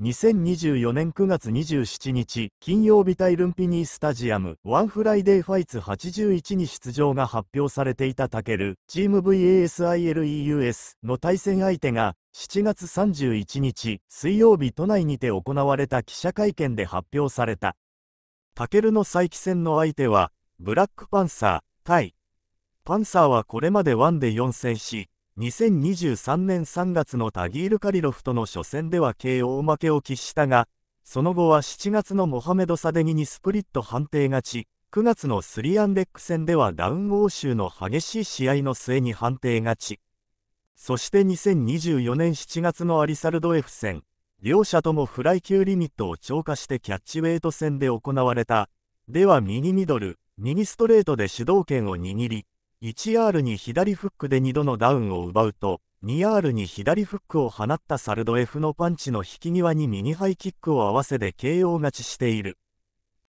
2024年9月27日、金曜日対ルンピニースタジアム、ワンフライデーファイツ81に出場が発表されていたタケル、チーム VASILEUS の対戦相手が、7月31日、水曜日都内にて行われた記者会見で発表された。タケルの再起戦の相手は、ブラックパンサー、対。パンサーはこれまで1で4戦し、2023年3月のタギール・カリロフとの初戦では KO 負けを喫したが、その後は7月のモハメド・サデギにスプリット判定勝ち、9月のスリアンデック戦ではダウン欧州の激しい試合の末に判定勝ち。そして2024年7月のアリサルド F 戦、両者ともフライ級リミットを超過してキャッチウェイト戦で行われた。では右ミドル、右ストレートで主導権を握り、1R に左フックで2度のダウンを奪うと、2R に左フックを放ったサルド F のパンチの引き際にミニハイキックを合わせで KO 勝ちしている。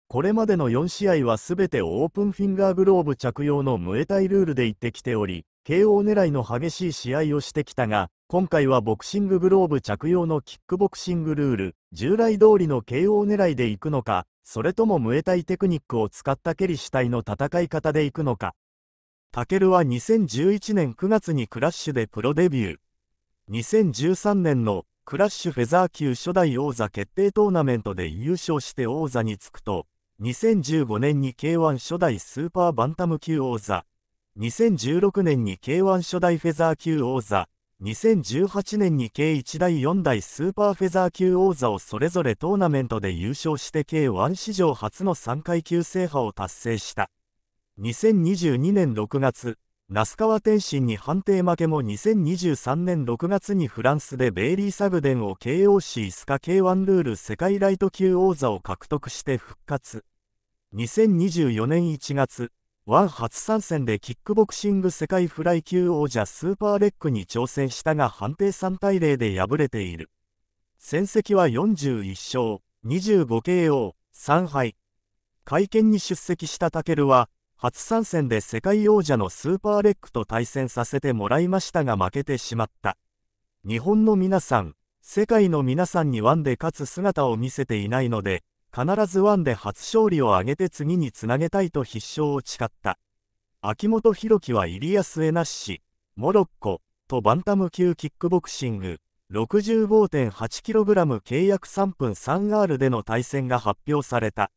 これまでの4試合は全てオープンフィンガーグローブ着用のムエタイルールで行ってきており、KO 狙いの激しい試合をしてきたが、今回はボクシンググローブ着用のキックボクシングルール、従来通りの KO 狙いで行くのか、それともムエタイテクニックを使った蹴り主体の戦い方で行くのか、タケルは2011年9月にクラッシュでプロデビュー。2013年のクラッシュフェザー級初代王座決定トーナメントで優勝して王座に着くと、2015年に K1 初代スーパーバンタム級王座、2016年に K1 初代フェザー級王座、2018年に k 1代4代スーパーフェザー級王座をそれぞれトーナメントで優勝して k 1史上初の3階級制覇を達成した。2022年6月、那須川天心に判定負けも2023年6月にフランスでベイリー・サグデンを KOC スカ K1 ルール世界ライト級王座を獲得して復活。2024年1月、ワン初参戦でキックボクシング世界フライ級王者スーパーレックに挑戦したが判定3対0で敗れている。戦績は41勝、25KO、3敗。会見に出席したタケルは、初参戦で世界王者のスーパーレックと対戦させてもらいましたが負けてしまった。日本の皆さん、世界の皆さんにワンで勝つ姿を見せていないので、必ずワンで初勝利を挙げて次につなげたいと必勝を誓った。秋元博樹はイリアス・エナッシ、モロッコ、とバンタム級キックボクシング、65.8kg 契約3分 3R での対戦が発表された。